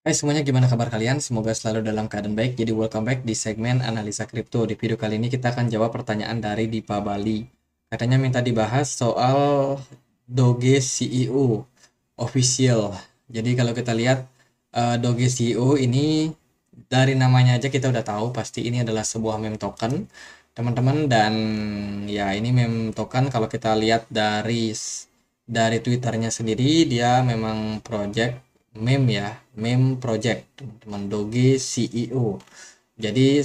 Hai semuanya, gimana kabar kalian? Semoga selalu dalam keadaan baik. Jadi welcome back di segmen analisa kripto. Di video kali ini kita akan jawab pertanyaan dari Dipa Bali. Katanya minta dibahas soal Doge CEO official. Jadi kalau kita lihat uh, Doge CEO ini dari namanya aja kita udah tahu pasti ini adalah sebuah meme token, teman-teman dan ya ini meme token kalau kita lihat dari dari Twitternya sendiri dia memang project meme ya meme project teman-teman doge CEO jadi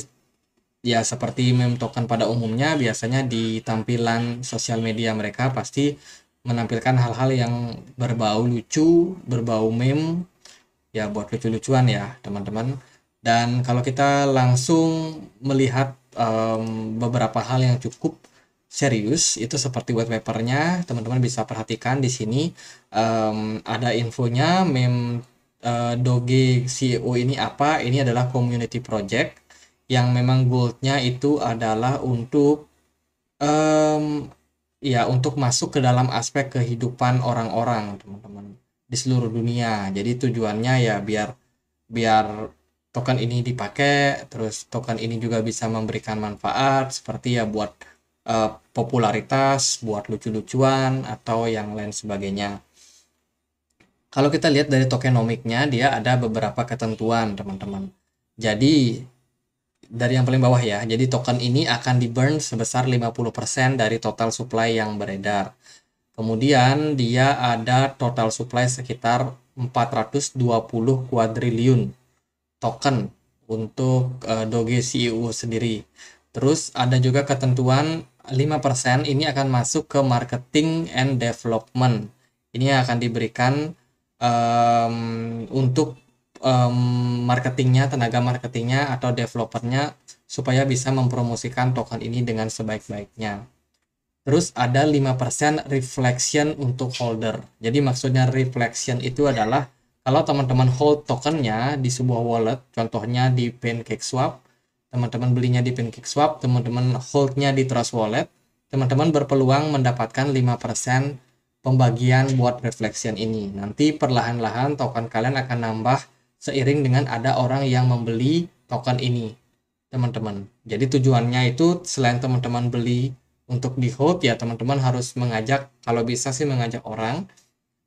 ya seperti meme token pada umumnya biasanya di tampilan sosial media mereka pasti menampilkan hal-hal yang berbau lucu, berbau meme ya buat lucu-lucuan ya teman-teman. Dan kalau kita langsung melihat um, beberapa hal yang cukup serius itu seperti white papernya teman-teman bisa perhatikan di sini um, ada infonya mem uh, doge CEO ini apa ini adalah community project yang memang goalnya itu adalah untuk um, ya untuk masuk ke dalam aspek kehidupan orang-orang teman-teman di seluruh dunia jadi tujuannya ya biar biar token ini dipakai terus token ini juga bisa memberikan manfaat seperti ya buat uh, popularitas, buat lucu-lucuan atau yang lain sebagainya. Kalau kita lihat dari tokenomiknya, dia ada beberapa ketentuan, teman-teman. Jadi dari yang paling bawah ya. Jadi token ini akan diburn sebesar 50% dari total supply yang beredar. Kemudian dia ada total supply sekitar 420 kuadriliun token untuk uh, Doge CEO sendiri. Terus ada juga ketentuan 5% ini akan masuk ke marketing and development. Ini akan diberikan um, untuk um, marketingnya, tenaga marketingnya atau developernya supaya bisa mempromosikan token ini dengan sebaik-baiknya. Terus ada 5% reflection untuk holder. Jadi maksudnya reflection itu adalah kalau teman-teman hold tokennya di sebuah wallet, contohnya di PancakeSwap, Teman-teman belinya di Swap, teman-teman holdnya di Trust Wallet, teman-teman berpeluang mendapatkan 5% pembagian buat reflection ini. Nanti perlahan-lahan token kalian akan nambah seiring dengan ada orang yang membeli token ini, teman-teman. Jadi tujuannya itu selain teman-teman beli untuk di hold ya teman-teman harus mengajak kalau bisa sih mengajak orang.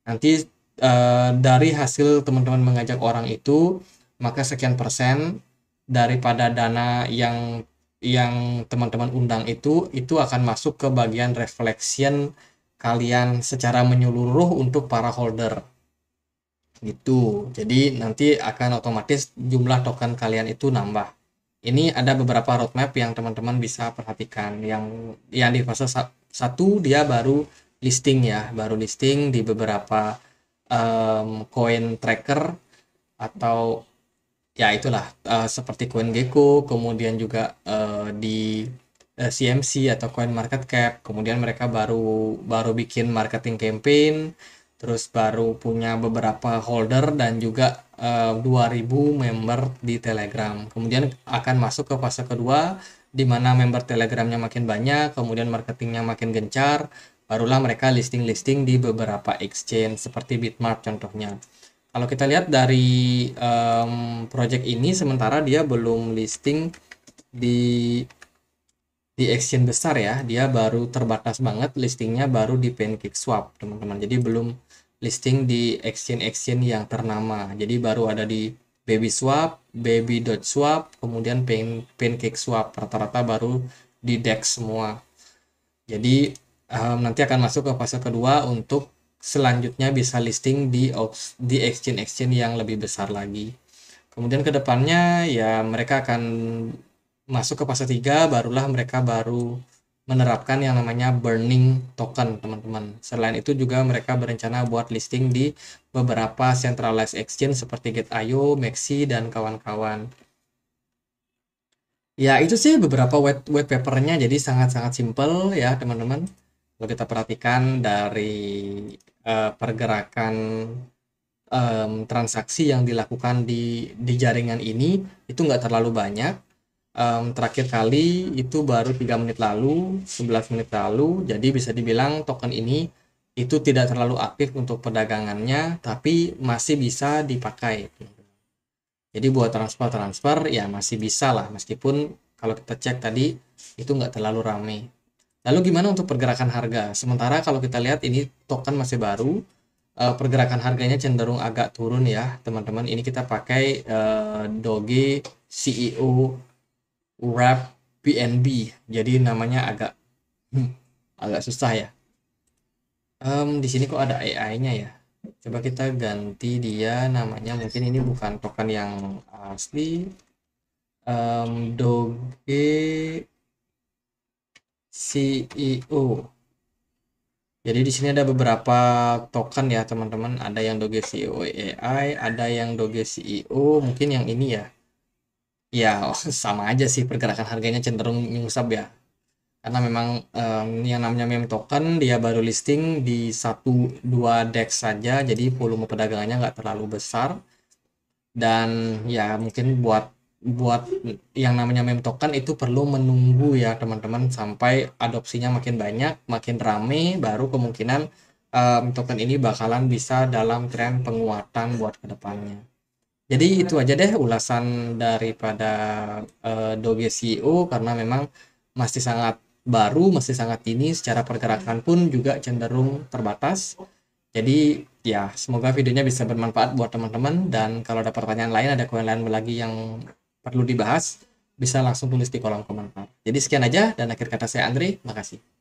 Nanti Uh, dari hasil teman-teman mengajak orang itu maka sekian persen daripada dana yang yang teman-teman undang itu itu akan masuk ke bagian reflection kalian secara menyeluruh untuk para holder gitu jadi nanti akan otomatis jumlah token kalian itu nambah ini ada beberapa roadmap yang teman-teman bisa perhatikan yang yang di fase satu dia baru listing ya baru listing di beberapa um, coin tracker atau ya itulah uh, seperti CoinGecko kemudian juga uh, di uh, eh, CMC atau Coin Market Cap kemudian mereka baru baru bikin marketing campaign terus baru punya beberapa holder dan juga uh, 2000 member di Telegram kemudian akan masuk ke fase kedua di mana member Telegramnya makin banyak kemudian marketingnya makin gencar barulah mereka listing-listing di beberapa exchange seperti Bitmart contohnya kalau kita lihat dari um, project ini sementara dia belum listing di di exchange besar ya dia baru terbatas banget listingnya baru di pancake swap teman-teman jadi belum listing di exchange exchange yang ternama jadi baru ada di baby swap Baby. dot Swap, kemudian Pan pancake swap rata-rata baru di dex semua jadi um, nanti akan masuk ke fase kedua untuk selanjutnya bisa listing di di exchange exchange yang lebih besar lagi. Kemudian kedepannya ya mereka akan masuk ke fase 3 barulah mereka baru menerapkan yang namanya burning token teman-teman. Selain itu juga mereka berencana buat listing di beberapa centralized exchange seperti Gate.io, Maxi dan kawan-kawan. Ya itu sih beberapa white, white papernya jadi sangat-sangat simple ya teman-teman kalau kita perhatikan dari uh, pergerakan um, transaksi yang dilakukan di di jaringan ini itu nggak terlalu banyak um, terakhir kali itu baru tiga menit lalu 11 menit lalu jadi bisa dibilang token ini itu tidak terlalu aktif untuk perdagangannya tapi masih bisa dipakai jadi buat transfer transfer ya masih bisa lah meskipun kalau kita cek tadi itu nggak terlalu ramai Lalu gimana untuk pergerakan harga? Sementara kalau kita lihat ini token masih baru, eh, pergerakan harganya cenderung agak turun ya, teman-teman. Ini kita pakai uh, Doge CEO Wrap PNB. Jadi namanya agak hmm, agak susah ya. Um, di sini kok ada AI-nya ya. Coba kita ganti dia namanya. Mungkin ini bukan token yang asli. Um, Doge CEO. Jadi di sini ada beberapa token ya teman-teman. Ada yang Doge CEO AI, ada yang Doge CEO, mungkin yang ini ya. Ya oh, sama aja sih pergerakan harganya cenderung nyusap ya. Karena memang um, yang namanya meme token dia baru listing di satu dua dex saja. Jadi volume perdagangannya nggak terlalu besar. Dan ya mungkin buat buat yang namanya meme token itu perlu menunggu ya teman-teman sampai adopsinya makin banyak, makin rame baru kemungkinan um, token ini bakalan bisa dalam tren penguatan buat kedepannya. Jadi itu aja deh ulasan daripada uh, eh, Doge CEO karena memang masih sangat baru, masih sangat ini secara pergerakan pun juga cenderung terbatas. Jadi ya semoga videonya bisa bermanfaat buat teman-teman dan kalau ada pertanyaan lain ada koin lain lagi yang perlu dibahas, bisa langsung tulis di kolom komentar. Jadi sekian aja dan akhir kata saya terima makasih.